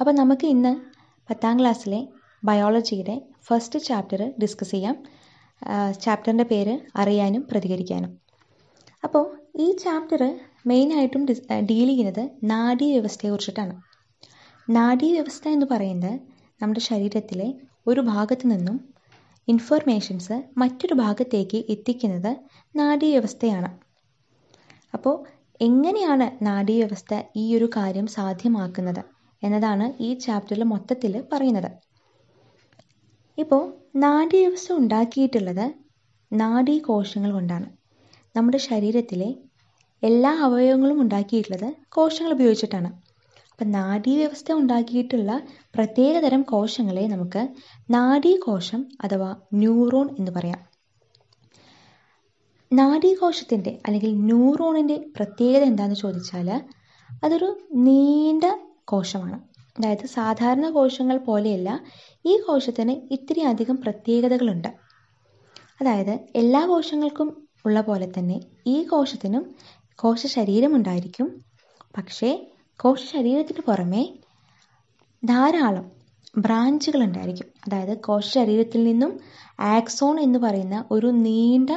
അപ്പോൾ നമുക്ക് ഇന്ന് പത്താം ക്ലാസ്സിലെ ബയോളജിയുടെ ഫസ്റ്റ് ചാപ്റ്റർ ഡിസ്കസ് ചെയ്യാം ചാപ്റ്ററിൻ്റെ പേര് അറിയാനും പ്രതികരിക്കാനും അപ്പോൾ ഈ ചാപ്റ്റർ മെയിനായിട്ടും ഡിസ് ഡീൽ ചെയ്യുന്നത് നാഡീവ്യവസ്ഥയെ കുറിച്ചിട്ടാണ് നാഡീവ്യവസ്ഥ എന്ന് പറയുന്നത് നമ്മുടെ ശരീരത്തിലെ ഒരു ഭാഗത്തു നിന്നും ഇൻഫർമേഷൻസ് മറ്റൊരു ഭാഗത്തേക്ക് എത്തിക്കുന്നത് നാഡീവ്യവസ്ഥയാണ് അപ്പോൾ എങ്ങനെയാണ് നാഡീവ്യവസ്ഥ ഈ ഒരു കാര്യം സാധ്യമാക്കുന്നത് എന്നതാണ് ഈ ചാപ്റ്ററിൽ മൊത്തത്തിൽ പറയുന്നത് ഇപ്പോൾ വ്യവസ്ഥ ഉണ്ടാക്കിയിട്ടുള്ളത് കോശങ്ങൾ കൊണ്ടാണ് നമ്മുടെ ശരീരത്തിലെ എല്ലാ അവയവങ്ങളും ഉണ്ടാക്കിയിട്ടുള്ളത് കോശങ്ങൾ ഉപയോഗിച്ചിട്ടാണ് അപ്പം വ്യവസ്ഥ ഉണ്ടാക്കിയിട്ടുള്ള പ്രത്യേകതരം കോശങ്ങളെ നമുക്ക് കോശം അഥവാ ന്യൂറോൺ എന്ന് പറയാം കോശത്തിൻ്റെ അല്ലെങ്കിൽ ന്യൂറോണിൻ്റെ പ്രത്യേകത എന്താണെന്ന് ചോദിച്ചാൽ അതൊരു നീണ്ട കോശമാണ് അതായത് സാധാരണ കോശങ്ങൾ പോലെയല്ല ഈ കോശത്തിന് ഇത്തിരി അധികം പ്രത്യേകതകളുണ്ട് അതായത് എല്ലാ കോശങ്ങൾക്കും ഉള്ള പോലെ തന്നെ ഈ കോശത്തിനും ഉണ്ടായിരിക്കും പക്ഷേ ശരീരത്തിന് പുറമേ ധാരാളം ബ്രാഞ്ചുകൾ ഉണ്ടായിരിക്കും അതായത് കോശശരീരത്തിൽ നിന്നും ആക്സോൺ എന്ന് പറയുന്ന ഒരു നീണ്ട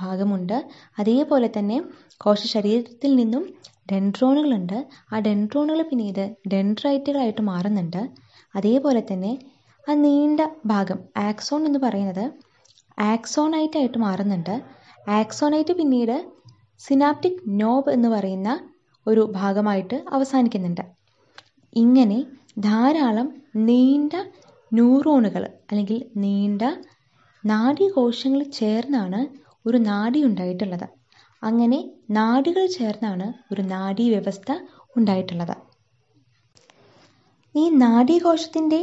ഭാഗമുണ്ട് അതേപോലെ തന്നെ കോശശരീരത്തിൽ നിന്നും ഉണ്ട് ആ ഡെൻട്രോണുകൾ പിന്നീട് ഡെൻട്രൈറ്റുകളായിട്ട് മാറുന്നുണ്ട് അതേപോലെ തന്നെ ആ നീണ്ട ഭാഗം ആക്സോൺ എന്ന് പറയുന്നത് ആക്സോണൈറ്റ് ആയിട്ട് മാറുന്നുണ്ട് ആക്സോണൈറ്റ് പിന്നീട് സിനാപ്റ്റിക് നോബ് എന്ന് പറയുന്ന ഒരു ഭാഗമായിട്ട് അവസാനിക്കുന്നുണ്ട് ഇങ്ങനെ ധാരാളം നീണ്ട ന്യൂറോണുകൾ അല്ലെങ്കിൽ നീണ്ട നാഡീകോശങ്ങൾ ചേർന്നാണ് ഒരു നാഡി ഉണ്ടായിട്ടുള്ളത് അങ്ങനെ നാഡികൾ ചേർന്നാണ് ഒരു നാഡീവ്യവസ്ഥ ഉണ്ടായിട്ടുള്ളത് ഈ നാഡീകോശത്തിൻ്റെ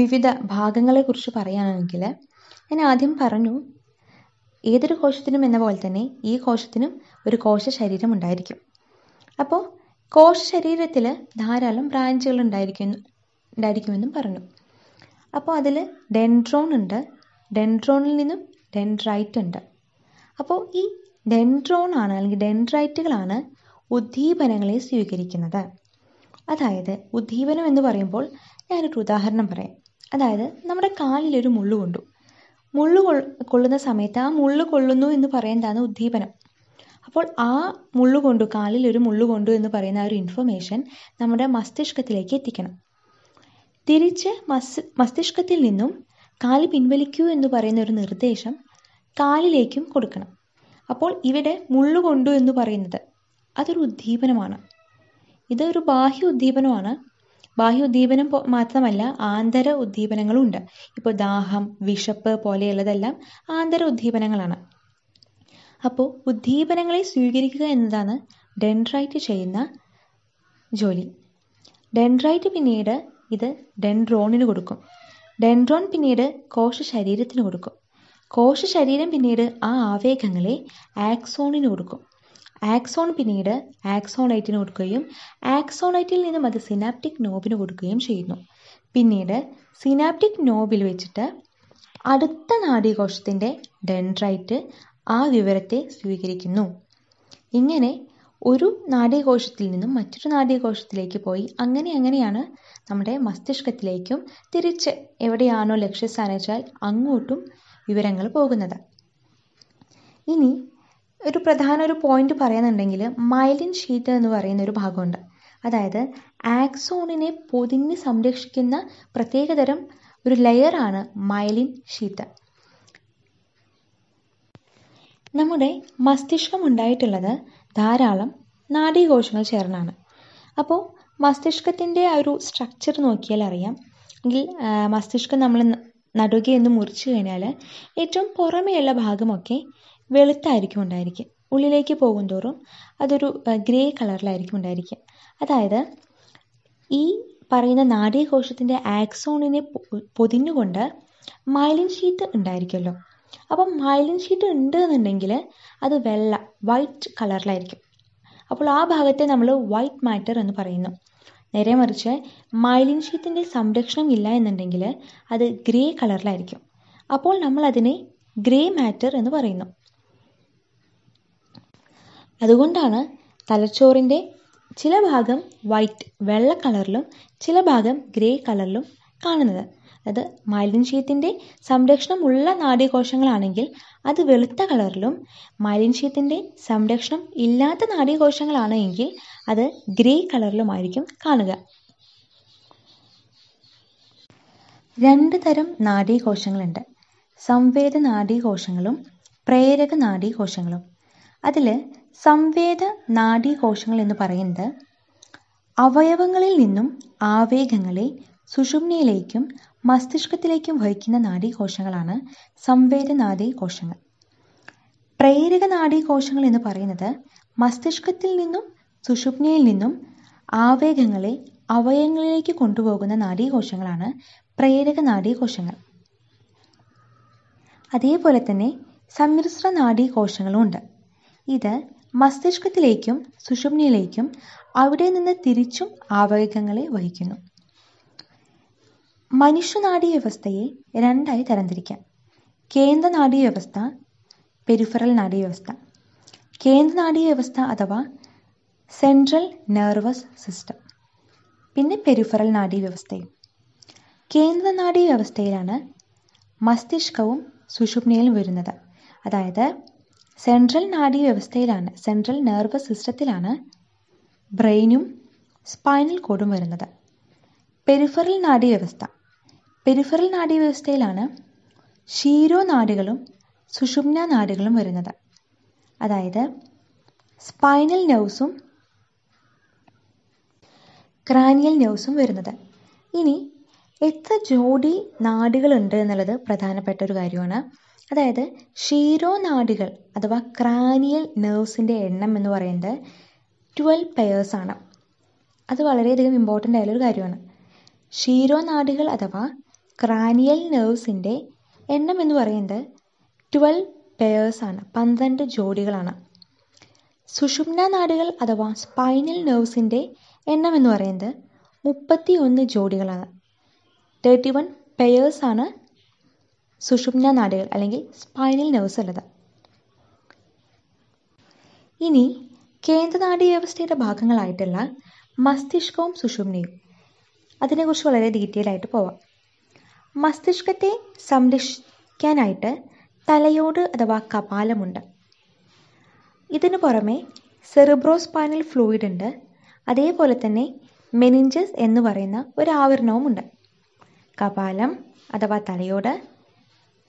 വിവിധ ഭാഗങ്ങളെക്കുറിച്ച് പറയുകയാണെങ്കിൽ ഞാൻ ആദ്യം പറഞ്ഞു ഏതൊരു കോശത്തിനും എന്ന പോലെ തന്നെ ഈ കോശത്തിനും ഒരു കോശ ശരീരം ഉണ്ടായിരിക്കും അപ്പോൾ കോശ ശരീരത്തിൽ ധാരാളം ബ്രാഞ്ചുകൾ ഉണ്ടായിരിക്കും ഉണ്ടായിരിക്കുമെന്നും പറഞ്ഞു അപ്പോൾ അതിൽ ഡെൻഡ്രോൺ ഉണ്ട് ഡെൻഡ്രോണിൽ നിന്നും ഡെൻഡ്രൈറ്റ് ഉണ്ട് അപ്പോൾ ഈ ഡെൻഡ്രോൺ ആണ് അല്ലെങ്കിൽ ഡെൻഡ്രൈറ്റുകളാണ് ഉദ്ദീപനങ്ങളെ സ്വീകരിക്കുന്നത് അതായത് ഉദ്ദീപനം എന്ന് പറയുമ്പോൾ ഞാനൊരു ഉദാഹരണം പറയാം അതായത് നമ്മുടെ കാലിലൊരു മുള്ളു കൊണ്ടു മുള്ളു കൊള്ളുന്ന സമയത്ത് ആ മുള്ളു കൊള്ളുന്നു എന്ന് പറയുന്നതാണ് ഉദ്ദീപനം അപ്പോൾ ആ മുള്ളു കൊണ്ടു കാലിൽ ഒരു മുള്ളു കൊണ്ടു എന്ന് പറയുന്ന ആ ഒരു ഇൻഫർമേഷൻ നമ്മുടെ മസ്തിഷ്കത്തിലേക്ക് എത്തിക്കണം തിരിച്ച് മസ് മസ്തിഷ്കത്തിൽ നിന്നും കാല് പിൻവലിക്കൂ എന്ന് പറയുന്ന ഒരു നിർദ്ദേശം കാലിലേക്കും കൊടുക്കണം അപ്പോൾ ഇവിടെ മുള്ളുകൊണ്ടു എന്ന് പറയുന്നത് അതൊരു ഉദ്ദീപനമാണ് ഇതൊരു ബാഹ്യ ഉദ്ദീപനമാണ് ബാഹ്യ ഉദ്ദീപനം മാത്രമല്ല ആന്തര ഉദ്ദീപനങ്ങളും ഉണ്ട് ഇപ്പോൾ ദാഹം വിശപ്പ് പോലെയുള്ളതെല്ലാം ആന്തര ഉദ്ദീപനങ്ങളാണ് അപ്പോൾ ഉദ്ദീപനങ്ങളെ സ്വീകരിക്കുക എന്നതാണ് ഡെൻഡ്രൈറ്റ് ചെയ്യുന്ന ജോലി ഡെൻഡ്രൈറ്റ് പിന്നീട് ഇത് ഡെൻഡ്രോണിന് കൊടുക്കും ഡെൻഡ്രോൺ പിന്നീട് കോശ ശരീരത്തിന് കൊടുക്കും കോശശരീരം പിന്നീട് ആ ആവേഗങ്ങളെ ആക്സോണിന് കൊടുക്കും ആക്സോൺ പിന്നീട് ആക്സോണൈറ്റിന് കൊടുക്കുകയും ആക്സോണൈറ്റിൽ നിന്നും അത് സിനാപ്റ്റിക് നോബിന് കൊടുക്കുകയും ചെയ്യുന്നു പിന്നീട് സിനാപ്റ്റിക് നോബിൽ വെച്ചിട്ട് അടുത്ത നാഡീകോശത്തിൻ്റെ ഡെൻഡ്രൈറ്റ് ആ വിവരത്തെ സ്വീകരിക്കുന്നു ഇങ്ങനെ ഒരു നാഡീകോശത്തിൽ നിന്നും മറ്റൊരു നാഡീകോശത്തിലേക്ക് പോയി അങ്ങനെ അങ്ങനെയാണ് നമ്മുടെ മസ്തിഷ്കത്തിലേക്കും തിരിച്ച് എവിടെയാണോ ലക്ഷ്യസ്ഥാനം വെച്ചാൽ അങ്ങോട്ടും വിവരങ്ങൾ പോകുന്നത് ഇനി ഒരു പ്രധാന ഒരു പോയിന്റ് പറയുന്നുണ്ടെങ്കിൽ മൈലിൻ ഷീറ്റ് എന്ന് പറയുന്ന ഒരു ഭാഗമുണ്ട് അതായത് ആക്സോണിനെ പൊതിഞ്ഞ് സംരക്ഷിക്കുന്ന പ്രത്യേകതരം ഒരു ലെയറാണ് മൈലിൻ ഷീറ്റ് നമ്മുടെ മസ്തിഷ്കം ഉണ്ടായിട്ടുള്ളത് ധാരാളം നാഡീകോശങ്ങൾ ചേർന്നാണ് അപ്പോൾ മസ്തിഷ്കത്തിൻ്റെ ആ ഒരു സ്ട്രക്ചർ നോക്കിയാൽ അറിയാം എങ്കിൽ മസ്തിഷ്കം നമ്മൾ നടുകയെന്ന് ഒന്ന് മുറിച്ചു കഴിഞ്ഞാൽ ഏറ്റവും പുറമെയുള്ള ഭാഗമൊക്കെ വെളുത്തായിരിക്കും ഉണ്ടായിരിക്കുക ഉള്ളിലേക്ക് പോകുന്തോറും അതൊരു ഗ്രേ കളറിലായിരിക്കും ഉണ്ടായിരിക്കുക അതായത് ഈ പറയുന്ന നാഡീകോശത്തിൻ്റെ ആക്സോണിനെ പൊതിഞ്ഞുകൊണ്ട് മൈലിൻ ഷീറ്റ് ഉണ്ടായിരിക്കുമല്ലോ അപ്പം മൈലിൻ ഷീറ്റ് ഉണ്ട് എന്നുണ്ടെങ്കിൽ അത് വെള്ള വൈറ്റ് കളറിലായിരിക്കും അപ്പോൾ ആ ഭാഗത്തെ നമ്മൾ വൈറ്റ് മാറ്റർ എന്ന് പറയുന്നു നേരെ മറിച്ച് മൈലിൻ ഷീറ്റിൻ്റെ സംരക്ഷണം ഇല്ല എന്നുണ്ടെങ്കിൽ അത് ഗ്രേ കളറിലായിരിക്കും അപ്പോൾ നമ്മൾ അതിനെ ഗ്രേ മാറ്റർ എന്ന് പറയുന്നു അതുകൊണ്ടാണ് തലച്ചോറിൻ്റെ ചില ഭാഗം വൈറ്റ് വെള്ള കളറിലും ചില ഭാഗം ഗ്രേ കളറിലും കാണുന്നത് അത് മാലിന്യശീത്തിൻ്റെ സംരക്ഷണമുള്ള നാഡീകോശങ്ങളാണെങ്കിൽ അത് വെളുത്ത കളറിലും മാലിന്യശീത്തിൻ്റെ സംരക്ഷണം ഇല്ലാത്ത നാഡീകോശങ്ങളാണ് അത് ഗ്രേ കളറിലുമായിരിക്കും കാണുക രണ്ട് തരം നാഡീകോശങ്ങളുണ്ട് സംവേദ നാഡീകോശങ്ങളും പ്രേരക നാഡീകോശങ്ങളും അതിൽ സംവേദ നാഡീകോശങ്ങൾ എന്ന് പറയുന്നത് അവയവങ്ങളിൽ നിന്നും ആവേഗങ്ങളെ സുഷുമ്നയിലേക്കും മസ്തിഷ്കത്തിലേക്കും വഹിക്കുന്ന നാഡീകോശങ്ങളാണ് കോശങ്ങൾ പ്രേരക നാഡീകോശങ്ങൾ എന്ന് പറയുന്നത് മസ്തിഷ്കത്തിൽ നിന്നും സുഷുമ്നയിൽ നിന്നും ആവേഗങ്ങളെ അവയവങ്ങളിലേക്ക് കൊണ്ടുപോകുന്ന നാഡീകോശങ്ങളാണ് പ്രേരക നാഡീകോശങ്ങൾ. തന്നെ സമ്മിശ്ര നാഡീകോശങ്ങളും ഉണ്ട്. ഇത് മസ്തിഷ്കത്തിലേക്കും സുഷുമ്നയിലേക്കും നിന്ന് തിരിച്ചും ആവേഗങ്ങളെ വഹിക്കുന്നു. വ്യവസ്ഥയെ രണ്ടായി തരംതിരിക്കാം. വ്യവസ്ഥ പെരിഫറൽ വ്യവസ്ഥ നാഡീവ്യവസ്ഥ. വ്യവസ്ഥ അഥവാ സെൻട്രൽ നെർവസ് സിസ്റ്റം. പിന്നെ പെരിഫറൽ നാഡീവ്യവസ്ഥയും. വ്യവസ്ഥയിലാണ് മസ്തിഷ്കവും സുഷുപ്നയിലും വരുന്നത്. അതായത് സെൻട്രൽ വ്യവസ്ഥയിലാണ് സെൻട്രൽ നെർവസ് സിസ്റ്റത്തിലാണ് ബ്രെയിനും സ്പൈനൽ കോഡും വരുന്നത്. പെരിഫറൽ നാഡീവ്യവസ്ഥ പെരിഫറൽ നാഡീവ്യവസ്ഥയിലാണ് നാടുകളും സുഷുമ്നാ നാഡികളും വരുന്നത് അതായത് സ്പൈനൽ നെവ്സും ക്രാനിയൽ നെവ്സും വരുന്നത് ഇനി എത്ര ജോഡി നാഡികളുണ്ട് എന്നുള്ളത് പ്രധാനപ്പെട്ട ഒരു കാര്യമാണ് അതായത് നാടുകൾ അഥവാ ക്രാനിയൽ നെർവ്സിൻ്റെ എണ്ണം എന്ന് പറയുന്നത് ട്വൽവ് പെയേഴ്സാണ് അത് വളരെയധികം ഇമ്പോർട്ടൻ്റ് ആയൊരു കാര്യമാണ് ശിരോനാഡികൾ അഥവാ ക്രാനിയൽ നെർവ്സിൻ്റെ എണ്ണം എന്ന് പറയുന്നത് ട്വൽവ് പെയേഴ്സ് ആണ് പന്ത്രണ്ട് ജോഡികളാണ് സുഷുമ്ന നാഡികൾ അഥവാ സ്പൈനൽ നെർവ്സിൻ്റെ എണ്ണം എന്ന് പറയുന്നത് മുപ്പത്തി ഒന്ന് ജോഡികളാണ് തേർട്ടി വൺ പെയേഴ്സ് ആണ് സുഷുമ്ന നാഡികൾ അല്ലെങ്കിൽ സ്പൈനൽ നെർവ്സ് ഉള്ളത് ഇനി വ്യവസ്ഥയുടെ ഭാഗങ്ങളായിട്ടുള്ള മസ്തിഷ്കവും സുഷുമ്നയും അതിനെക്കുറിച്ച് വളരെ ഡീറ്റെയിൽ ആയിട്ട് പോവാം മസ്തിഷ്കത്തെ സംരക്ഷിക്കാനായിട്ട് തലയോട് അഥവാ കപാലമുണ്ട് ഇതിനു പുറമെ സെറിബ്രോസ്പാനൽ ഫ്ലൂയിഡ് ഉണ്ട് അതേപോലെ തന്നെ മെനിഞ്ചസ് എന്ന് പറയുന്ന ഒരു ആവരണവുമുണ്ട് കപാലം അഥവാ തലയോട്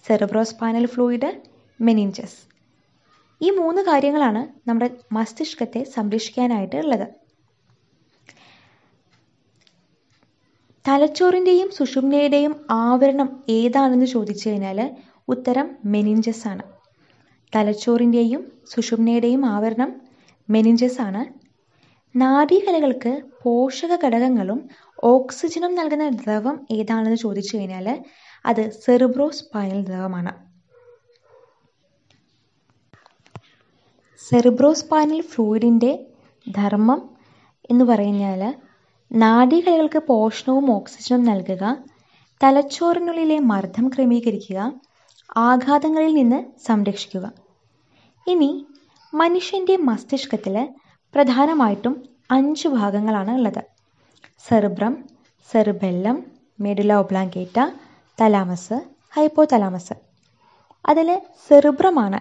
സെറിബ്രോസ്പാനൽ ഫ്ലൂയിഡ് മെനിഞ്ചസ് ഈ മൂന്ന് കാര്യങ്ങളാണ് നമ്മുടെ മസ്തിഷ്കത്തെ സംരക്ഷിക്കാനായിട്ട് ഉള്ളത് തലച്ചോറിൻ്റെയും സുഷുമ്നയുടെയും ആവരണം ഏതാണെന്ന് ചോദിച്ചു കഴിഞ്ഞാൽ ഉത്തരം മെനിഞ്ചസ് ആണ് തലച്ചോറിൻ്റെയും സുഷുമ്നയുടെയും ആവരണം മെനിഞ്ചസ് ആണ് നാഡീകലകൾക്ക് പോഷക ഘടകങ്ങളും ഓക്സിജനും നൽകുന്ന ദ്രവം ഏതാണെന്ന് ചോദിച്ചു കഴിഞ്ഞാൽ അത് സെറിബ്രോ സ്പൈനൽ ദ്രവമാണ് സെറിബ്രോ സ്പൈനൽ ഫ്ലൂയിഡിൻ്റെ ധർമ്മം എന്ന് പറഞ്ഞാൽ നാഡികളികൾക്ക് പോഷണവും ഓക്സിജനും നൽകുക തലച്ചോറിനുള്ളിലെ മർദ്ദം ക്രമീകരിക്കുക ആഘാതങ്ങളിൽ നിന്ന് സംരക്ഷിക്കുക ഇനി മനുഷ്യൻ്റെ മസ്തിഷ്കത്തിൽ പ്രധാനമായിട്ടും അഞ്ച് ഭാഗങ്ങളാണ് ഉള്ളത് cerebrum cerebellum medulla oblongata thalamus hypothalamus അതിൽ സെറിബ്രമാണ്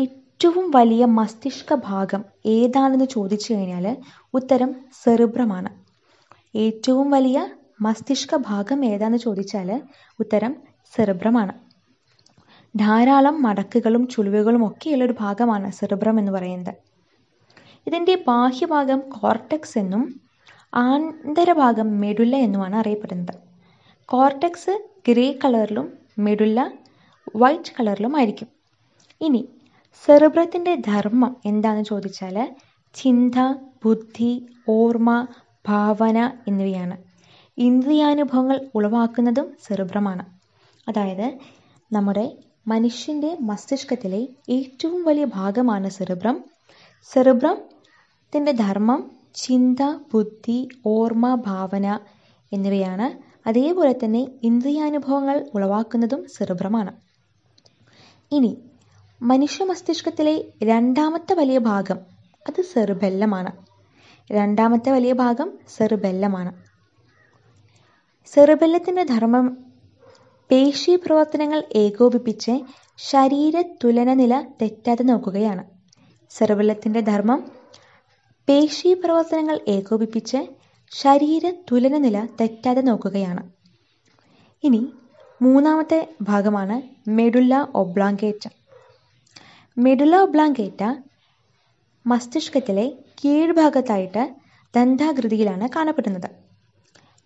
ഏറ്റവും വലിയ മസ്തിഷ്ക ഭാഗം ഏതാണെന്ന് ചോദിച്ചു കഴിഞ്ഞാൽ ഉത്തരം സെറിബ്രമാണ് ഏറ്റവും വലിയ മസ്തിഷ്ക ഭാഗം ഏതാന്ന് ചോദിച്ചാൽ ഉത്തരം സെറിബ്രമാണ് ധാരാളം മടക്കുകളും ചുളിവുകളും ഒക്കെയുള്ള ഒരു ഭാഗമാണ് സെറിബ്രം എന്ന് പറയുന്നത് ഇതിൻ്റെ ബാഹ്യഭാഗം കോർട്ടക്സ് എന്നും ആന്തരഭാഗം മെഡുല്ല എന്നുമാണ് അറിയപ്പെടുന്നത് കോർട്ടക്സ് ഗ്രേ കളറിലും മെഡുല്ല വൈറ്റ് കളറിലും ആയിരിക്കും ഇനി സെറിബ്രത്തിൻ്റെ ധർമ്മം എന്താണെന്ന് ചോദിച്ചാൽ ചിന്ത ബുദ്ധി ഓർമ്മ ഭാവന എന്നിവയാണ് ഇന്ദ്രിയാനുഭവങ്ങൾ ഉളവാക്കുന്നതും സെറിബ്രമാണ് അതായത് നമ്മുടെ മനുഷ്യൻ്റെ മസ്തിഷ്കത്തിലെ ഏറ്റവും വലിയ ഭാഗമാണ് സെറിബ്രം സെറിബ്രത്തിൻ്റെ ധർമ്മം ചിന്ത ബുദ്ധി ഓർമ്മ ഭാവന എന്നിവയാണ് അതേപോലെ തന്നെ ഇന്ദ്രിയാനുഭവങ്ങൾ ഉളവാക്കുന്നതും സെറിബ്രമാണ് ഇനി മനുഷ്യ മസ്തിഷ്കത്തിലെ രണ്ടാമത്തെ വലിയ ഭാഗം അത് സെറിബെല്ലമാണ് രണ്ടാമത്തെ വലിയ ഭാഗം സെറുബെല്ലമാണ് സെറുബെല്ലത്തിൻ്റെ ധർമ്മം പേശി പ്രവർത്തനങ്ങൾ ഏകോപിപ്പിച്ച് ശരീര തുലന നില തെറ്റാതെ നോക്കുകയാണ് സെറുബെല്ലത്തിൻ്റെ ധർമ്മം പേശി പ്രവർത്തനങ്ങൾ ഏകോപിപ്പിച്ച് ശരീര തുലന നില തെറ്റാതെ നോക്കുകയാണ് ഇനി മൂന്നാമത്തെ ഭാഗമാണ് മെഡുല്ല ഒബ്ലാങ്കേറ്റ മെഡുല ഒബ്ലാങ്കേറ്റ മസ്തിഷ്കത്തിലെ കീഴ്ഭാഗത്തായിട്ട് ദന്താകൃതിയിലാണ് കാണപ്പെടുന്നത്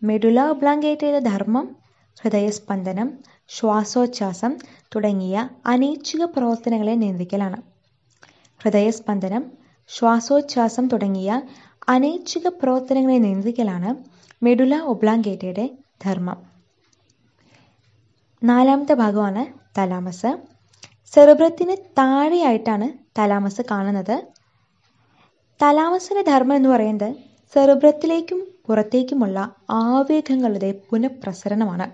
മെഡുല ബ്ലാങ്കേറ്റയുടെ ധർമ്മം ഹൃദയസ്പന്ദനം ശ്വാസോച്ഛാസം തുടങ്ങിയ അനൈച്ഛിക പ്രവർത്തനങ്ങളെ നിയന്ത്രിക്കലാണ് ഹൃദയസ്പന്ദനം ശ്വാസോച്ഛാസം തുടങ്ങിയ അനൈച്ഛിക പ്രവർത്തനങ്ങളെ നിയന്ത്രിക്കലാണ് മെഡുല ഒബ്ലാങ്കേറ്റയുടെ ധർമ്മം നാലാമത്തെ ഭാഗമാണ് തലാമസ് സെറിബ്രത്തിന് താഴെയായിട്ടാണ് തലാമസ് കാണുന്നത് തലാമസിൻ്റെ ധർമ്മം എന്ന് പറയുന്നത് സെറുബ്രത്തിലേക്കും പുറത്തേക്കുമുള്ള ആവേഗങ്ങളുടെ പുനഃപ്രസരണമാണ്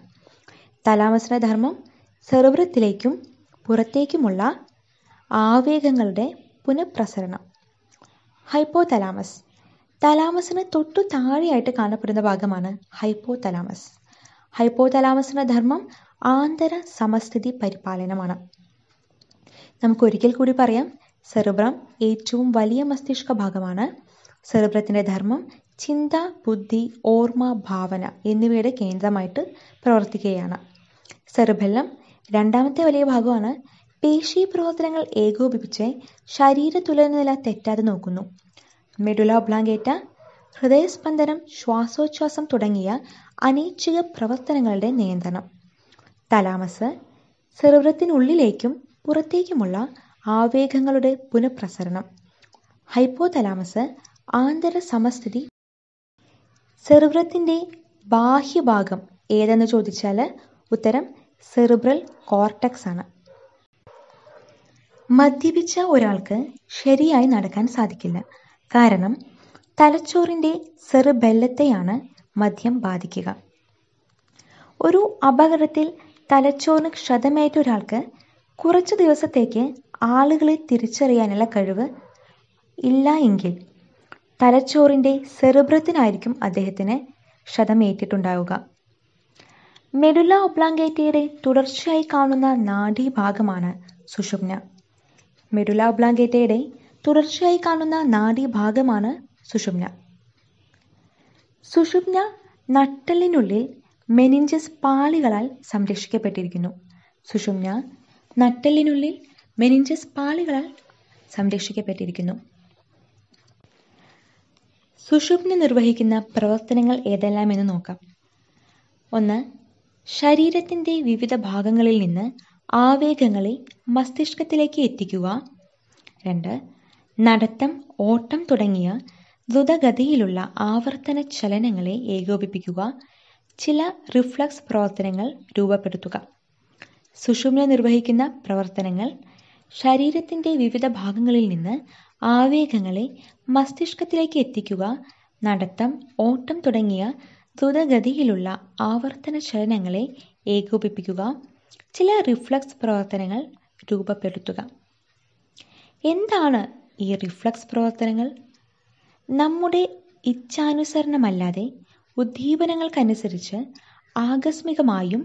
തലാമസിൻ്റെ ധർമ്മം സെറുബ്രത്തിലേക്കും പുറത്തേക്കുമുള്ള ആവേഗങ്ങളുടെ പുനഃപ്രസരണം ഹൈപ്പോ തലാമസ് തലാമസിന് തൊട്ടു താഴെയായിട്ട് കാണപ്പെടുന്ന ഭാഗമാണ് ഹൈപ്പോ തലാമസ് ഹൈപ്പോ തലാമസിൻ്റെ ധർമ്മം ആന്തര സമസ്ഥിതി പരിപാലനമാണ് നമുക്ക് ഒരിക്കൽ കൂടി പറയാം സെറിബ്രം ഏറ്റവും വലിയ മസ്തിഷ്ക ഭാഗമാണ് സെറിബ്രത്തിന്റെ ധർമ്മം ചിന്ത, ബുദ്ധി, ഓർമ്മ, ഭാവന എന്നിവയുടെ കേന്ദ്രമായിട്ട് പ്രവർത്തിക്കുകയാണ്. സെറിബെല്ലം രണ്ടാമത്തെ വലിയ ഭാഗമാണ്. പേശി പ്രവർത്തനങ്ങൾ ഏകോപിപ്പിച്ച് ശരീരത്തുലനനില തെറ്റാതെ നോക്കുന്നു. മെഡുല ബ്ലാങ്കേറ്റ ഹൃദയസ്പന്ദനം, ശ്വാസോച്ഛ്വാസം തുടങ്ങിയ അനൈച്ഛിക പ്രവർത്തനങ്ങളുടെ നിയന്ത്രണം. തലാമസ് സെറിബ്രത്തിനുള്ളിലേക്കും പുറത്തേക്കുമുള്ള ആവേഗങ്ങളുടെ പുനഃപ്രസരണം. ഹൈപ്പോതലാമസ് സമസ്ഥിതി സെറിബ്രത്തിന്റെ ബാഹ്യഭാഗം ഏതെന്ന് ചോദിച്ചാൽ ഉത്തരം സെറിബ്രൽ ആണ് മദ്യപിച്ച ഒരാൾക്ക് ശരിയായി നടക്കാൻ സാധിക്കില്ല. കാരണം തലച്ചോറിന്റെ സെറുബെല്ലത്തെയാണ് മദ്യം ബാധിക്കുക. ഒരു അപകടത്തിൽ തലച്ചോറിന് ക്ഷതമേറ്റ ഒരാൾക്ക് കുറച്ചു ദിവസത്തേക്ക് ആളുകളെ തിരിച്ചറിയാനുള്ള കഴിവ് ഇല്ല എങ്കിൽ തലച്ചോറിൻ്റെ സെറിബ്രത്തിനായിരിക്കും അദ്ദേഹത്തിന് ക്ഷതമേറ്റിട്ടുണ്ടാവുക മെഡുല ഒബ്ലാങ്കേറ്റയുടെ തുടർച്ചയായി കാണുന്ന നാഡീഭാഗമാണ് സുഷുമ്ന മെഡുല ഒബ്ലാങ്കേറ്റയുടെ തുടർച്ചയായി കാണുന്ന നാഡീഭാഗമാണ് സുഷുമ്ന സുഷുമ്ന നട്ടലിനുള്ളിൽ മെനിഞ്ചസ് പാളികളാൽ സംരക്ഷിക്കപ്പെട്ടിരിക്കുന്നു സുഷുമ്ന നട്ടലിനുള്ളിൽ മെനിഞ്ചസ് പാളികളാൽ സംരക്ഷിക്കപ്പെട്ടിരിക്കുന്നു സുഷുപ്നി നിർവഹിക്കുന്ന പ്രവർത്തനങ്ങൾ ഏതെല്ലാം എന്ന് നോക്കാം ഒന്ന് ശരീരത്തിൻ്റെ വിവിധ ഭാഗങ്ങളിൽ നിന്ന് ആവേഗങ്ങളെ മസ്തിഷ്കത്തിലേക്ക് എത്തിക്കുക രണ്ട് നടത്തം ഓട്ടം തുടങ്ങിയ ദ്രുതഗതിയിലുള്ള ആവർത്തന ചലനങ്ങളെ ഏകോപിപ്പിക്കുക ചില റിഫ്ലക്സ് പ്രവർത്തനങ്ങൾ രൂപപ്പെടുത്തുക സുഷുമ്ന നിർവഹിക്കുന്ന പ്രവർത്തനങ്ങൾ ശരീരത്തിൻ്റെ വിവിധ ഭാഗങ്ങളിൽ നിന്ന് ആവേഗങ്ങളെ മസ്തിഷ്കത്തിലേക്ക് എത്തിക്കുക നടത്തം ഓട്ടം തുടങ്ങിയ ദ്രുതഗതിയിലുള്ള ആവർത്തന ചലനങ്ങളെ ഏകോപിപ്പിക്കുക ചില റിഫ്ലക്സ് പ്രവർത്തനങ്ങൾ രൂപപ്പെടുത്തുക എന്താണ് ഈ റിഫ്ലക്സ് പ്രവർത്തനങ്ങൾ നമ്മുടെ ഇച്ഛാനുസരണമല്ലാതെ ഉദ്ദീപനങ്ങൾക്കനുസരിച്ച് ആകസ്മികമായും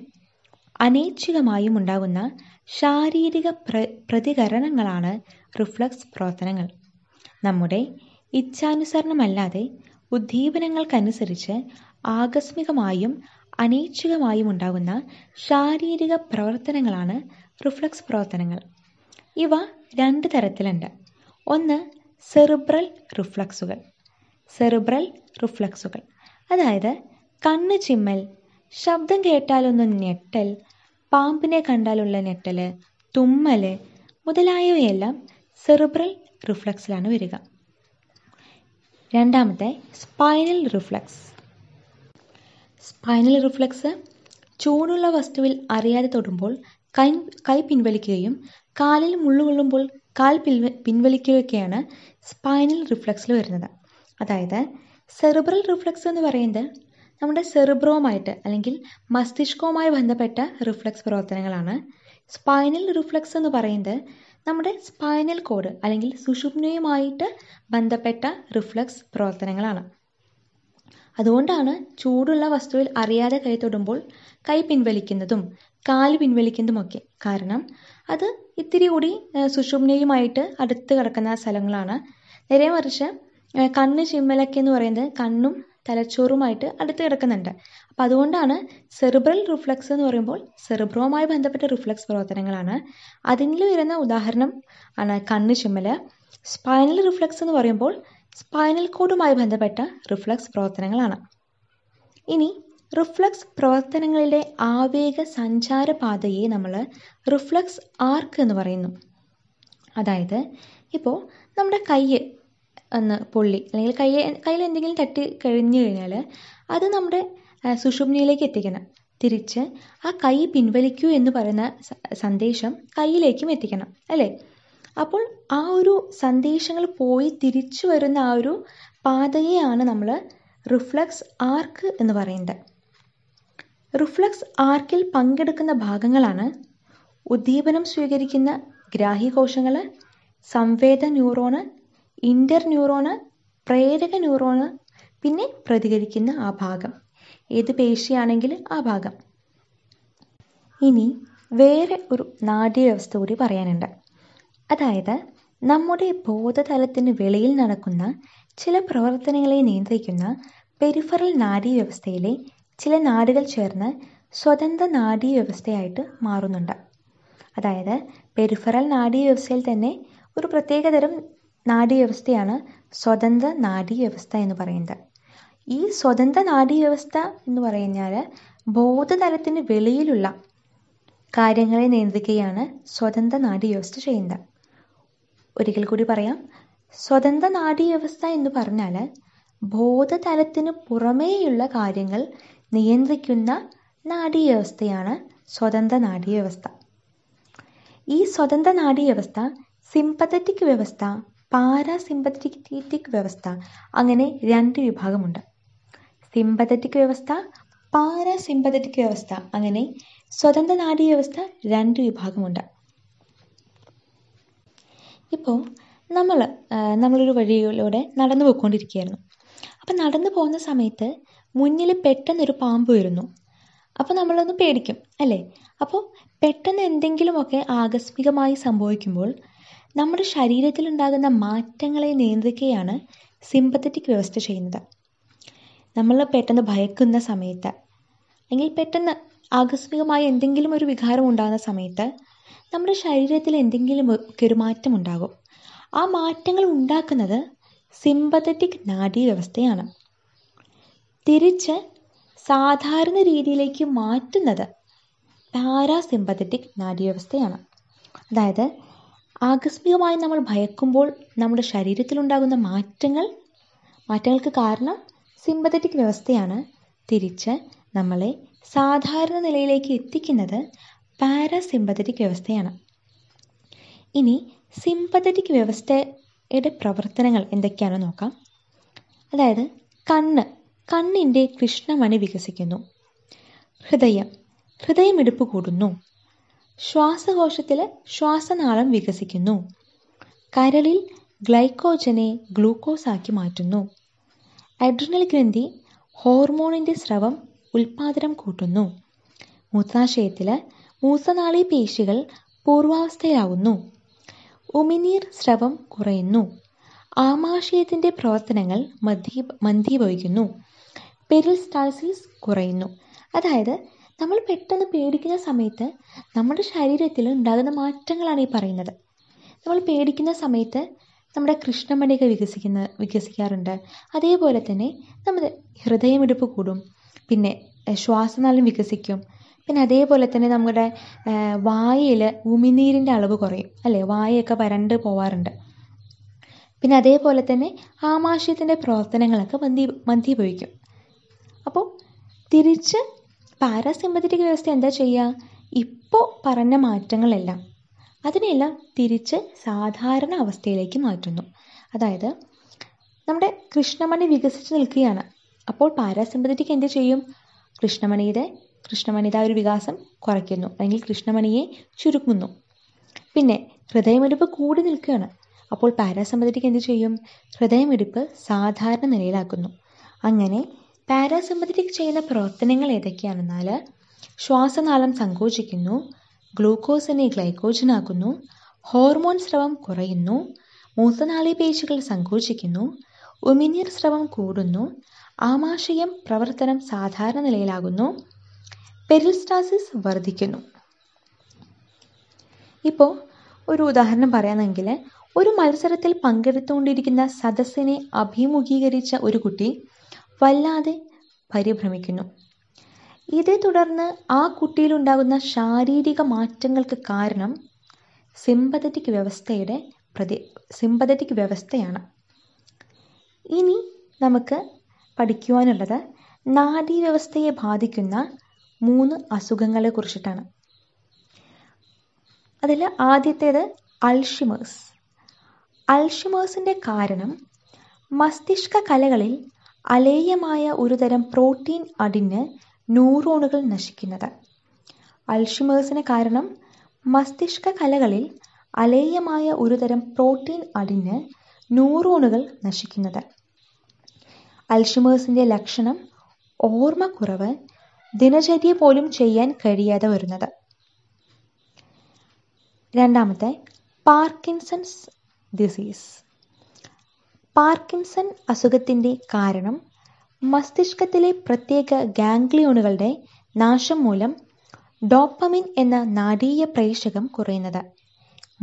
അനൈച്ഛികമായും ഉണ്ടാകുന്ന ശാരീരിക പ്ര പ്രതികരണങ്ങളാണ് റിഫ്ലക്സ് പ്രവർത്തനങ്ങൾ നമ്മുടെ ഇച്ഛാനുസരണമല്ലാതെ ഉദ്ദീപനങ്ങൾക്കനുസരിച്ച് ആകസ്മികമായും അനൈച്ഛികമായും ഉണ്ടാകുന്ന ശാരീരിക പ്രവർത്തനങ്ങളാണ് റിഫ്ലക്സ് പ്രവർത്തനങ്ങൾ ഇവ രണ്ട് തരത്തിലുണ്ട് ഒന്ന് സെറിബ്രൽ റിഫ്ലക്സുകൾ സെറിബ്രൽ റിഫ്ലക്സുകൾ അതായത് കണ്ണ് ചിമ്മൽ ശബ്ദം കേട്ടാലൊന്ന് ഞെട്ടൽ പാമ്പിനെ കണ്ടാലുള്ള ഞെട്ടല് തുമ്മല് മുതലായവയെല്ലാം സെറിബ്രൽ റിഫ്ലക്സിലാണ് വരിക രണ്ടാമത്തെ സ്പൈനൽ റിഫ്ലക്സ് സ്പൈനൽ റിഫ്ലക്സ് ചൂടുള്ള വസ്തുവിൽ അറിയാതെ തൊടുമ്പോൾ കൈ കൈ പിൻവലിക്കുകയും കാലിൽ മുള്ളുകൊള്ളുമ്പോൾ കാൽ പിൻവലിക്കുകയൊക്കെയാണ് സ്പൈനൽ റിഫ്ലക്സിൽ വരുന്നത് അതായത് സെറിബ്രൽ റിഫ്ലക്സ് എന്ന് പറയുന്നത് നമ്മുടെ സെറിബ്രവുമായിട്ട് അല്ലെങ്കിൽ മസ്തിഷ്കവുമായി ബന്ധപ്പെട്ട റിഫ്ലക്സ് പ്രവർത്തനങ്ങളാണ് സ്പൈനൽ റിഫ്ലക്സ് എന്ന് പറയുന്നത് നമ്മുടെ സ്പൈനൽ കോഡ് അല്ലെങ്കിൽ സുഷുപ്നയുമായിട്ട് ബന്ധപ്പെട്ട റിഫ്ലക്സ് പ്രവർത്തനങ്ങളാണ് അതുകൊണ്ടാണ് ചൂടുള്ള വസ്തുവിൽ അറിയാതെ കൈ തൊടുമ്പോൾ കൈ പിൻവലിക്കുന്നതും കാല് പിൻവലിക്കുന്നതുമൊക്കെ കാരണം അത് ഇത്തിരി കൂടി സുഷുപ്നയുമായിട്ട് അടുത്ത് കിടക്കുന്ന സ്ഥലങ്ങളാണ് നേരെ മറിച്ച് കണ്ണ് ചിമ്മലൊക്കെ എന്ന് പറയുന്നത് കണ്ണും തലച്ചോറുമായിട്ട് അടുത്ത് കിടക്കുന്നുണ്ട് അപ്പം അതുകൊണ്ടാണ് സെറിബ്രൽ റിഫ്ലക്സ് എന്ന് പറയുമ്പോൾ സെറിബ്രോമായി ബന്ധപ്പെട്ട റിഫ്ലക്സ് പ്രവർത്തനങ്ങളാണ് അതിൽ വരുന്ന ഉദാഹരണം ആണ് കണ്ണ് ചുമൽ സ്പൈനൽ റിഫ്ലക്സ് എന്ന് പറയുമ്പോൾ സ്പൈനൽ കോഡുമായി ബന്ധപ്പെട്ട റിഫ്ലക്സ് പ്രവർത്തനങ്ങളാണ് ഇനി റിഫ്ലക്സ് പ്രവർത്തനങ്ങളുടെ ആവേഗ സഞ്ചാരപാതയെ നമ്മൾ റിഫ്ലക്സ് ആർക്ക് എന്ന് പറയുന്നു അതായത് ഇപ്പോൾ നമ്മുടെ കൈ ഒന്ന് പൊള്ളി അല്ലെങ്കിൽ കൈ കയ്യിൽ എന്തെങ്കിലും തട്ടി കഴിഞ്ഞു കഴിഞ്ഞാൽ അത് നമ്മുടെ സുഷുമ്നിയിലേക്ക് എത്തിക്കണം തിരിച്ച് ആ കൈ പിൻവലിക്കൂ എന്ന് പറയുന്ന സന്ദേശം കയ്യിലേക്കും എത്തിക്കണം അല്ലേ അപ്പോൾ ആ ഒരു സന്ദേശങ്ങൾ പോയി തിരിച്ചു വരുന്ന ആ ഒരു പാതയെയാണ് നമ്മൾ റിഫ്ലക്സ് ആർക്ക് എന്ന് പറയുന്നത് റിഫ്ലക്സ് ആർക്കിൽ പങ്കെടുക്കുന്ന ഭാഗങ്ങളാണ് ഉദ്ദീപനം സ്വീകരിക്കുന്ന ഗ്രാഹി കോശങ്ങൾ സംവേദ ന്യൂറോണ് ന്യൂറോണ് പ്രേരക ന്യൂറോണ് പിന്നെ പ്രതികരിക്കുന്ന ആ ഭാഗം ഏത് പേശിയാണെങ്കിൽ ആ ഭാഗം ഇനി വേറെ ഒരു നാഡീവ്യവസ്ഥ കൂടി പറയാനുണ്ട് അതായത് നമ്മുടെ ബോധതലത്തിന് വെളിയിൽ നടക്കുന്ന ചില പ്രവർത്തനങ്ങളെ നിയന്ത്രിക്കുന്ന പെരിഫറൽ നാഡീവ്യവസ്ഥയിലെ ചില നാടുകൾ ചേർന്ന് സ്വതന്ത്ര നാഡീവ്യവസ്ഥയായിട്ട് മാറുന്നുണ്ട് അതായത് പെരിഫറൽ നാഡീവ്യവസ്ഥയിൽ തന്നെ ഒരു പ്രത്യേകതരം നാഡീവ്യവസ്ഥയാണ് സ്വതന്ത്ര നാഡീവ്യവസ്ഥ എന്ന് പറയുന്നത് ഈ സ്വതന്ത്ര നാഡീവ്യവസ്ഥ എന്ന് പറഞ്ഞാൽ ബോധതലത്തിന് വെളിയിലുള്ള കാര്യങ്ങളെ നിയന്ത്രിക്കുകയാണ് സ്വതന്ത്ര നാഡീവ്യവസ്ഥ ചെയ്യുന്നത് ഒരിക്കൽ കൂടി പറയാം സ്വതന്ത്ര നാഡീവ്യവസ്ഥ എന്ന് പറഞ്ഞാൽ ബോധതലത്തിന് പുറമേയുള്ള കാര്യങ്ങൾ നിയന്ത്രിക്കുന്ന നാഡീവ്യവസ്ഥയാണ് സ്വതന്ത്ര നാഡീവ്യവസ്ഥ ഈ സ്വതന്ത്ര നാഡീവ്യവസ്ഥ സിമ്പത്തറ്റിക് വ്യവസ്ഥ പാരാസിമ്പത്തറ്റിക് വ്യവസ്ഥ അങ്ങനെ രണ്ട് വിഭാഗമുണ്ട് സിമ്പത്തറ്റിക് വ്യവസ്ഥ പാരാസിമ്പത്തറ്റിക് വ്യവസ്ഥ അങ്ങനെ സ്വതന്ത്ര വ്യവസ്ഥ രണ്ട് വിഭാഗമുണ്ട് ഇപ്പോൾ നമ്മൾ നമ്മളൊരു വഴിയിലൂടെ നടന്നു പോയിക്കൊണ്ടിരിക്കുകയായിരുന്നു അപ്പം നടന്നു പോകുന്ന സമയത്ത് മുന്നിൽ പെട്ടെന്നൊരു പാമ്പ് വരുന്നു അപ്പോൾ നമ്മളൊന്ന് പേടിക്കും അല്ലേ അപ്പോൾ പെട്ടെന്ന് എന്തെങ്കിലുമൊക്കെ ആകസ്മികമായി സംഭവിക്കുമ്പോൾ നമ്മുടെ ഉണ്ടാകുന്ന മാറ്റങ്ങളെ നിയന്ത്രിക്കുകയാണ് സിമ്പത്തറ്റിക് വ്യവസ്ഥ ചെയ്യുന്നത് നമ്മൾ പെട്ടെന്ന് ഭയക്കുന്ന സമയത്ത് അല്ലെങ്കിൽ പെട്ടെന്ന് ആകസ്മികമായ എന്തെങ്കിലും ഒരു വികാരം ഉണ്ടാകുന്ന സമയത്ത് നമ്മുടെ ശരീരത്തിൽ എന്തെങ്കിലും ഒക്കെ ഒരു മാറ്റം ഉണ്ടാകും ആ മാറ്റങ്ങൾ ഉണ്ടാക്കുന്നത് സിമ്പത്തറ്റിക് വ്യവസ്ഥയാണ് തിരിച്ച് സാധാരണ രീതിയിലേക്ക് മാറ്റുന്നത് പാരാസിമ്പത്തറ്റിക് നാഡീവ്യവസ്ഥയാണ് അതായത് ആകസ്മികമായി നമ്മൾ ഭയക്കുമ്പോൾ നമ്മുടെ ശരീരത്തിലുണ്ടാകുന്ന മാറ്റങ്ങൾ മാറ്റങ്ങൾക്ക് കാരണം സിമ്പത്തറ്റിക് വ്യവസ്ഥയാണ് തിരിച്ച് നമ്മളെ സാധാരണ നിലയിലേക്ക് എത്തിക്കുന്നത് പാരാസിമ്പത്തറ്റിക് വ്യവസ്ഥയാണ് ഇനി സിമ്പത്തറ്റിക് വ്യവസ്ഥയുടെ പ്രവർത്തനങ്ങൾ എന്തൊക്കെയാണെന്ന് നോക്കാം അതായത് കണ്ണ് കണ്ണിൻ്റെ കൃഷ്ണമണി വികസിക്കുന്നു ഹൃദയം ഹൃദയമിടിപ്പ് കൂടുന്നു ശ്വാസകോശത്തിലെ ശ്വാസനാളം വികസിക്കുന്നു കരളിൽ ഗ്ലൈക്കോജനെ ഗ്ലൂക്കോസാക്കി മാറ്റുന്നു അഡ്രിനൽ ഗ്രന്ഥി ഹോർമോണിൻ്റെ സ്രവം ഉൽപാദനം കൂട്ടുന്നു മൂത്രാശയത്തിലെ മൂസനാളി പേശികൾ പൂർവാവസ്ഥയിലാവുന്നു ഉമിനീർ സ്രവം കുറയുന്നു ആമാശയത്തിൻ്റെ പ്രവർത്തനങ്ങൾ മന്ദീ മന്ദീഭവിക്കുന്നു പെരിസ്റ്റാൾസിസ് കുറയുന്നു അതായത് നമ്മൾ പെട്ടെന്ന് പേടിക്കുന്ന സമയത്ത് നമ്മുടെ ശരീരത്തിൽ ഉണ്ടാകുന്ന മാറ്റങ്ങളാണ് ഈ പറയുന്നത് നമ്മൾ പേടിക്കുന്ന സമയത്ത് നമ്മുടെ കൃഷ്ണമണികൾ വികസിക്കുന്ന വികസിക്കാറുണ്ട് അതേപോലെ തന്നെ നമ്മുടെ ഹൃദയമിടിപ്പ് കൂടും പിന്നെ ശ്വാസനാളം വികസിക്കും പിന്നെ അതേപോലെ തന്നെ നമ്മുടെ വായയിൽ ഉമിനീരിൻ്റെ അളവ് കുറയും അല്ലേ വായയൊക്കെ വരണ്ട് പോവാറുണ്ട് പിന്നെ അതേപോലെ തന്നെ ആമാശയത്തിൻ്റെ പ്രവർത്തനങ്ങളൊക്കെ മന്ദീ മന്ദീഭവിക്കും അപ്പോൾ തിരിച്ച് പാരാസിമ്പത്തിക് വ്യവസ്ഥ എന്താ ചെയ്യുക ഇപ്പോൾ പറഞ്ഞ മാറ്റങ്ങളെല്ലാം അതിനെയെല്ലാം തിരിച്ച് സാധാരണ അവസ്ഥയിലേക്ക് മാറ്റുന്നു അതായത് നമ്മുടെ കൃഷ്ണമണി വികസിച്ച് നിൽക്കുകയാണ് അപ്പോൾ പാരാസിമ്പത്തറ്റിക് എന്ത് ചെയ്യും കൃഷ്ണമണിയുടെ കൃഷ്ണമണിയുടെ ഒരു വികാസം കുറയ്ക്കുന്നു അല്ലെങ്കിൽ കൃഷ്ണമണിയെ ചുരുക്കുന്നു പിന്നെ ഹൃദയമെടുപ്പ് കൂടി നിൽക്കുകയാണ് അപ്പോൾ പാരാസിമ്പത്തറ്റിക് എന്ത് ചെയ്യും ഹൃദയമെടുപ്പ് സാധാരണ നിലയിലാക്കുന്നു അങ്ങനെ പാരാസിമ്പത്തറ്റിക് ചെയ്യുന്ന പ്രവർത്തനങ്ങൾ ഏതൊക്കെയാണെന്നാൽ ശ്വാസനാളം സങ്കോചിക്കുന്നു ഗ്ലൂക്കോസിനെ ഗ്ലൈക്കോജനാക്കുന്നു ഹോർമോൺ സ്രവം കുറയുന്നു പേശികൾ സങ്കോചിക്കുന്നു ഉമിനീർ സ്രവം കൂടുന്നു ആമാശയം പ്രവർത്തനം സാധാരണ നിലയിലാകുന്നു പെരിസ്റ്റാസിസ് വർദ്ധിക്കുന്നു ഇപ്പോൾ ഒരു ഉദാഹരണം പറയാനെങ്കിൽ ഒരു മത്സരത്തിൽ പങ്കെടുത്തുകൊണ്ടിരിക്കുന്ന സദസ്സിനെ അഭിമുഖീകരിച്ച ഒരു കുട്ടി വല്ലാതെ പരിഭ്രമിക്കുന്നു ഇതേ തുടർന്ന് ആ കുട്ടിയിലുണ്ടാകുന്ന ശാരീരിക മാറ്റങ്ങൾക്ക് കാരണം സിമ്പതറ്റിക് വ്യവസ്ഥയുടെ പ്രതി സിമ്പതറ്റിക് വ്യവസ്ഥയാണ് ഇനി നമുക്ക് പഠിക്കുവാനുള്ളത് നാഡീവ്യവസ്ഥയെ ബാധിക്കുന്ന മൂന്ന് അസുഖങ്ങളെ കുറിച്ചിട്ടാണ് അതിൽ ആദ്യത്തേത് അൾഷിമേഴ്സ് അൾഷിമേഴ്സിൻ്റെ കാരണം മസ്തിഷ്ക കലകളിൽ അലേയമായ ഒരുതരം പ്രോട്ടീൻ അടിഞ്ഞ് ന്യൂറോണുകൾ നശിക്കുന്നത്. അൽഷിമേഴ്സിന് കാരണം മസ്തിഷ്കകലകളിൽ അലേയമായ ഒരുതരം പ്രോട്ടീൻ അടിഞ്ഞ് ന്യൂറോണുകൾ നശിക്കുന്നത്. അൽഷിമേഴ്സിന്റെ ലക്ഷണം ഓർമ്മക്കുറവ്, ദിനചര്യ പോലും ചെയ്യാൻ കഴിയാതെ വരുന്നത്. രണ്ടാമത്തെ പാർക്കിൻസൺസ് ഡിസീസ് പാർക്കിൻസൺ അസുഖത്തിൻ്റെ കാരണം മസ്തിഷ്കത്തിലെ പ്രത്യേക ഗാംഗ്ലിയോണുകളുടെ നാശം മൂലം ഡോപ്പമിൻ എന്ന നാടീയ പ്രേഷകം കുറയുന്നത്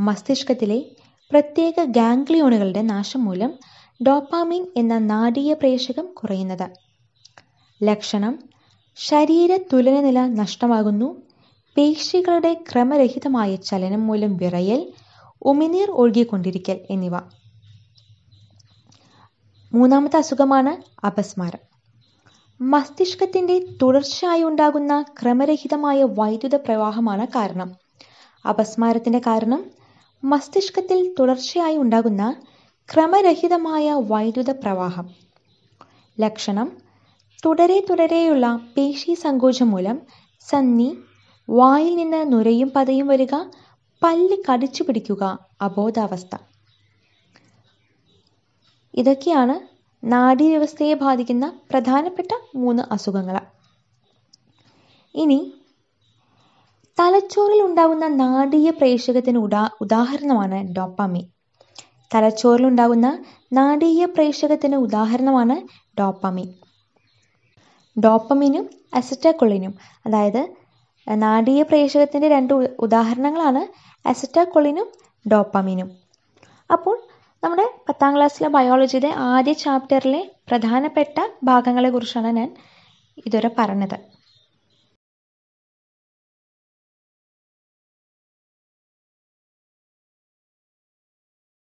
മസ്തിഷ്കത്തിലെ പ്രത്യേക ഗാംഗ്ലിയോണുകളുടെ നാശം മൂലം ഡോപ്പാമിൻ എന്ന നാടീയ പ്രേഷകം കുറയുന്നത് ലക്ഷണം ശരീര തുലനനില നഷ്ടമാകുന്നു പേശികളുടെ ക്രമരഹിതമായ ചലനം മൂലം വിറയൽ ഉമിനീർ ഒഴുകിക്കൊണ്ടിരിക്കൽ എന്നിവ മൂന്നാമത്തെ അസുഖമാണ് അപസ്മാരം മസ്തിഷ്കത്തിന്റെ തുടർച്ചയായി ഉണ്ടാകുന്ന ക്രമരഹിതമായ വൈദ്യുത പ്രവാഹമാണ് കാരണം അപസ്മാരത്തിന്റെ കാരണം മസ്തിഷ്കത്തിൽ തുടർച്ചയായി ഉണ്ടാകുന്ന ക്രമരഹിതമായ വൈദ്യുത പ്രവാഹം ലക്ഷണം തുടരെ തുടരെയുള്ള പേശി സങ്കോചം മൂലം സന്ധി വായിൽ നിന്ന് നുരയും പതയും വരിക പല്ല് കടിച്ചു പിടിക്കുക അബോധാവസ്ഥ ഇതൊക്കെയാണ് നാഡീവ്യവസ്ഥയെ ബാധിക്കുന്ന പ്രധാനപ്പെട്ട മൂന്ന് അസുഖങ്ങൾ ഇനി തലച്ചോറിൽ ഉണ്ടാകുന്ന നാഡീയ പ്രേഷകത്തിന് ഉദാ ഉദാഹരണമാണ് തലച്ചോറിൽ ഉണ്ടാകുന്ന നാഡീയ പ്രേഷകത്തിന് ഉദാഹരണമാണ് ഡോപ്പാമൈൻ ഡോപ്പമിനും അസറ്റക്കൊളിനും അതായത് നാഡീയ പ്രേക്ഷകത്തിൻ്റെ രണ്ട് ഉദാഹരണങ്ങളാണ് അസറ്റക്കൊളിനും ഡോപ്പാമിനും അപ്പോൾ നമ്മുടെ പത്താം ക്ലാസ്സിലെ ബയോളജിയുടെ ആദ്യ ചാപ്റ്ററിലെ പ്രധാനപ്പെട്ട ഭാഗങ്ങളെക്കുറിച്ചാണ് ഞാൻ ഇതുവരെ പറഞ്ഞത്